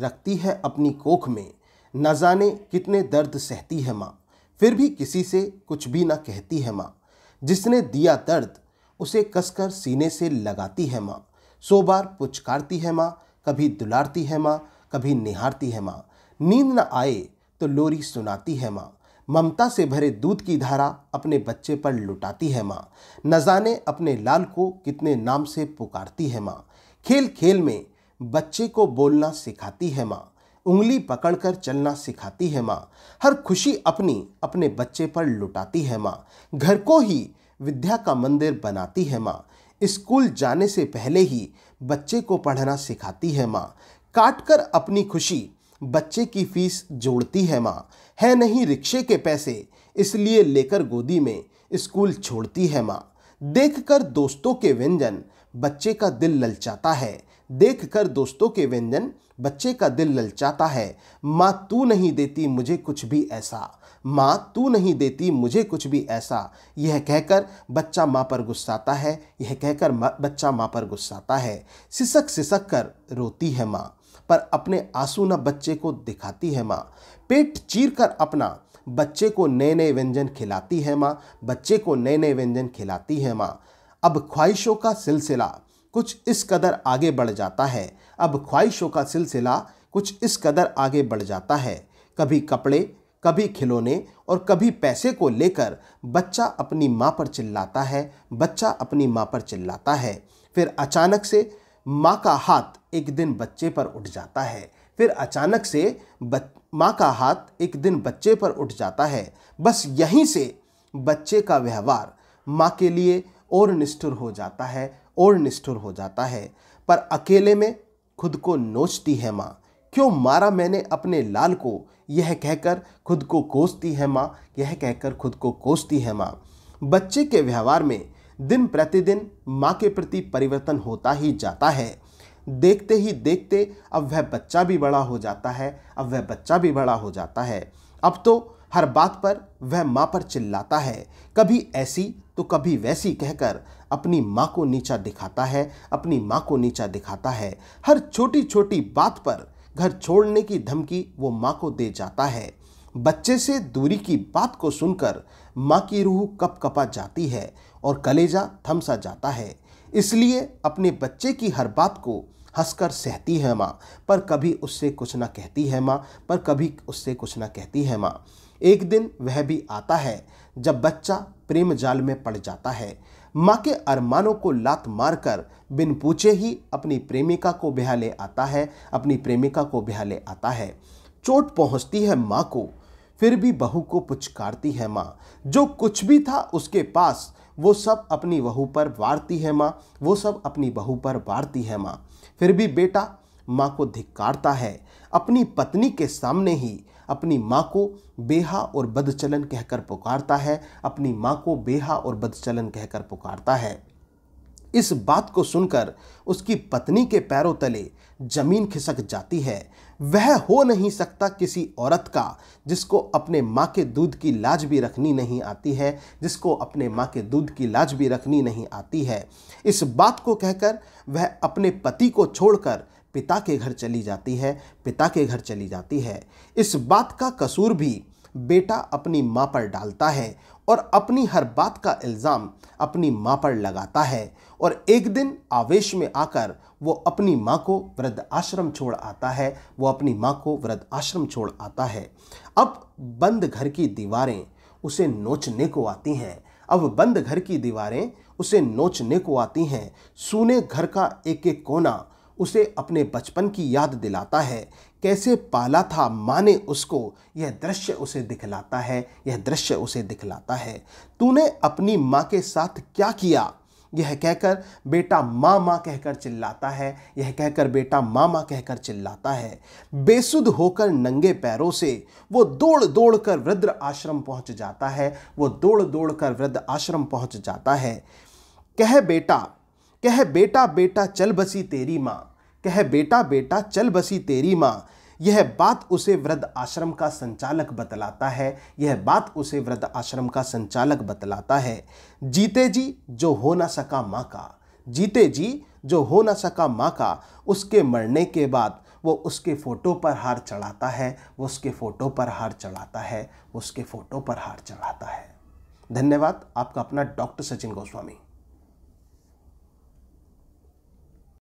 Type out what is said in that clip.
रखती है अपनी कोख में न जाने कितने दर्द सहती है माँ फिर भी किसी से कुछ भी ना कहती है माँ जिसने दिया दर्द उसे कसकर सीने से लगाती है माँ सो बार पुचकारती है माँ कभी दुलारती है माँ कभी निहारती है माँ नींद न आए तो लोरी सुनाती है माँ ममता से भरे दूध की धारा अपने बच्चे पर लुटाती है माँ न जाने अपने लाल को कितने नाम से पुकारती है माँ खेल खेल में बच्चे को बोलना सिखाती है माँ उंगली पकड़कर चलना सिखाती है माँ हर खुशी अपनी अपने बच्चे पर लुटाती है माँ घर को ही विद्या का मंदिर बनाती है माँ स्कूल जाने से पहले ही बच्चे को पढ़ना सिखाती है माँ काट कर अपनी खुशी बच्चे की फीस जोड़ती है माँ है नहीं रिक्शे के पैसे इसलिए लेकर गोदी में स्कूल छोड़ती है माँ देखकर दोस्तों के व्यंजन बच्चे का दिल ललचाता है देखकर दोस्तों के व्यंजन बच्चे का दिल ललचाता है माँ तू नहीं देती मुझे कुछ भी ऐसा माँ तू नहीं देती मुझे कुछ भी ऐसा यह कहकर बच्चा माँ पर गुस्साता है यह कहकर बच्चा माँ पर गुस्साता है सिसक सिसक कर रोती है माँ पर अपने आंसू न बच्चे को दिखाती है माँ पेट चीर कर अपना बच्चे को नए नए व्यंजन खिलाती है माँ बच्चे को नए नए व्यंजन खिलाती है माँ अब ख्वाहिशों का सिलसिला कुछ इस कदर आगे बढ़ जाता है अब ख्वाहिशों का सिलसिला कुछ इस कदर आगे बढ़ जाता है कभी कपड़े कभी खिलौने और कभी पैसे को लेकर बच्चा अपनी माँ पर चिल्लाता है बच्चा अपनी माँ पर चिल्लाता है फिर अचानक से माँ का हाथ एक दिन बच्चे पर उठ जाता है फिर अचानक से माँ का हाथ एक दिन बच्चे पर उठ जाता है बस यहीं से बच्चे का व्यवहार माँ के लिए और निष्ठुर हो जाता है और निष्ठुर हो जाता है पर अकेले में खुद को नोचती है माँ क्यों मारा मैंने अपने लाल को यह कहकर खुद को कोसती है माँ यह कहकर खुद को कोसती है माँ बच्चे के व्यवहार में दिन प्रतिदिन माँ के प्रति परिवर्तन होता ही जाता है देखते ही देखते अब वह बच्चा भी बड़ा हो जाता है अब वह बच्चा भी बड़ा हो जाता है अब तो हर बात पर वह माँ पर चिल्लाता है कभी ऐसी तो कभी वैसी कहकर अपनी माँ को नीचा दिखाता है अपनी माँ को नीचा दिखाता है हर छोटी छोटी बात पर घर छोड़ने की धमकी वो माँ को दे जाता है बच्चे से दूरी की बात को सुनकर माँ की रूह कप कपा जाती है और कलेजा थमसा जाता है इसलिए अपने बच्चे की हर बात को हंसकर सहती है माँ पर कभी उससे कुछ ना कहती है माँ पर कभी उससे कुछ ना कहती है माँ एक दिन वह भी आता है जब बच्चा प्रेम जाल में पड़ जाता है माँ के अरमानों को लात मारकर बिन पूछे ही अपनी प्रेमिका को बहा ले आता है अपनी प्रेमिका को बहा ले आता है चोट पहुँचती है माँ को फिर भी बहू को पुचकारती है माँ जो कुछ भी था उसके पास वो सब अपनी बहू पर वारती है माँ वो सब अपनी बहू पर वारती है माँ फिर भी बेटा माँ को धिक्कारता है अपनी पत्नी के सामने ही अपनी माँ को बेहा और बदचलन कहकर पुकारता है अपनी माँ को बेहा और बदचलन कहकर पुकारता है इस बात को सुनकर उसकी पत्नी के पैरों तले जमीन खिसक जाती है वह हो नहीं सकता किसी औरत का जिसको अपने माँ के दूध की लाज भी रखनी नहीं आती है जिसको अपने माँ के दूध की लाज भी रखनी नहीं आती है इस बात को कहकर वह अपने पति को छोड़कर पिता के घर चली जाती है पिता के घर चली जाती है इस बात का कसूर भी बेटा अपनी माँ पर डालता है और अपनी हर बात का इल्ज़ाम अपनी माँ पर लगाता है और एक दिन आवेश में आकर वो अपनी माँ को वृद्ध आश्रम छोड़ आता है वो अपनी माँ को वृद्ध आश्रम छोड़ आता है अब बंद घर की दीवारें उसे नोचने को आती हैं अब बंद घर की दीवारें उसे नोचने को आती हैं सूने घर का एक एक कोना उसे अपने बचपन की याद दिलाता है कैसे पाला था माँ ने उसको यह दृश्य उसे दिखलाता है यह दृश्य उसे दिखलाता है तूने अपनी माँ के साथ क्या किया यह कहकर बेटा माँ माँ कहकर चिल्लाता है यह कहकर बेटा माँ माँ कहकर चिल्लाता है बेसुध होकर नंगे पैरों से वो दौड़ दौड़ कर वृद्ध आश्रम पहुँच जाता है वो दौड़ दौड़ कर वृद्ध आश्रम पहुँच जाता है कह बेटा कह बेटा बेटा चल बसी तेरी माँ कह बेटा बेटा चल बसी तेरी माँ यह बात उसे वृद्ध आश्रम का संचालक बतलाता है यह बात उसे वृद्ध आश्रम का संचालक बतलाता है जीते जी जो हो ना सका माँ का जीते जी जो हो ना सका माँ का उसके मरने के बाद वो उसके फ़ोटो पर हार चढ़ाता है वो उसके फ़ोटो पर हार चढ़ाता है वो उसके फ़ोटो पर हार चढ़ाता है धन्यवाद आपका अपना डॉक्टर सचिन गोस्वामी